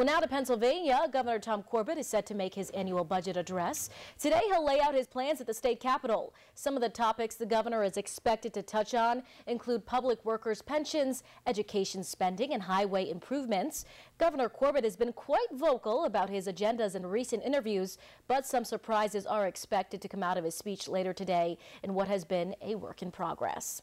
Well, now to Pennsylvania. Governor Tom Corbett is set to make his annual budget address. Today, he'll lay out his plans at the state capitol. Some of the topics the governor is expected to touch on include public workers' pensions, education spending, and highway improvements. Governor Corbett has been quite vocal about his agendas in recent interviews, but some surprises are expected to come out of his speech later today in what has been a work in progress.